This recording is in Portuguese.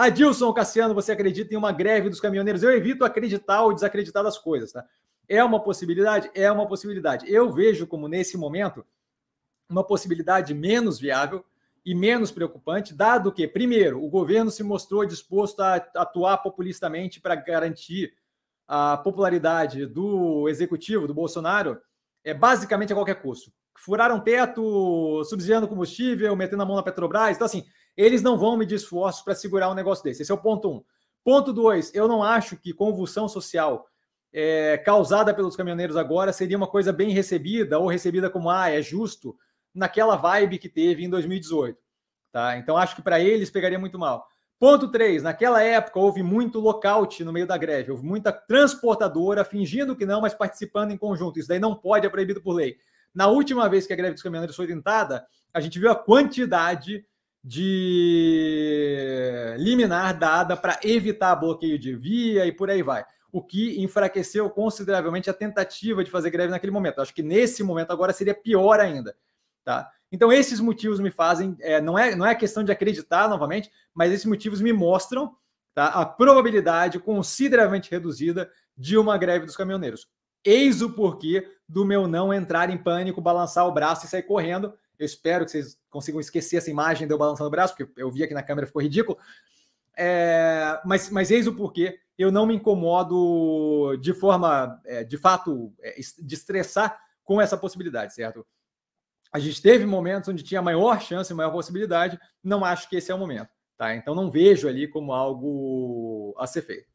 Adilson Cassiano, você acredita em uma greve dos caminhoneiros? Eu evito acreditar ou desacreditar das coisas, tá? É uma possibilidade? É uma possibilidade. Eu vejo como, nesse momento, uma possibilidade menos viável e menos preocupante, dado que, primeiro, o governo se mostrou disposto a atuar populistamente para garantir a popularidade do executivo, do Bolsonaro, é basicamente a qualquer custo. Furaram teto, subsidiando combustível, metendo a mão na Petrobras. Então, assim, eles não vão medir esforços para segurar um negócio desse. Esse é o ponto um. Ponto dois, eu não acho que convulsão social é, causada pelos caminhoneiros agora seria uma coisa bem recebida ou recebida como ah, é justo naquela vibe que teve em 2018. Tá? Então acho que para eles pegaria muito mal. Ponto 3. Naquela época houve muito lockout no meio da greve, houve muita transportadora fingindo que não, mas participando em conjunto. Isso daí não pode, é proibido por lei. Na última vez que a greve dos caminhoneiros foi tentada, a gente viu a quantidade de liminar dada para evitar bloqueio de via e por aí vai. O que enfraqueceu consideravelmente a tentativa de fazer greve naquele momento. Acho que nesse momento agora seria pior ainda. Tá? Então, esses motivos me fazem. É, não, é, não é questão de acreditar novamente, mas esses motivos me mostram tá, a probabilidade consideravelmente reduzida de uma greve dos caminhoneiros. Eis o porquê do meu não entrar em pânico, balançar o braço e sair correndo, eu espero que vocês consigam esquecer essa imagem de eu balançando o braço, porque eu vi aqui na câmera ficou ridículo. É, mas, mas eis o porquê. Eu não me incomodo de forma, é, de fato, é, de estressar com essa possibilidade, certo? A gente teve momentos onde tinha maior chance, maior possibilidade. Não acho que esse é o momento, tá? Então não vejo ali como algo a ser feito.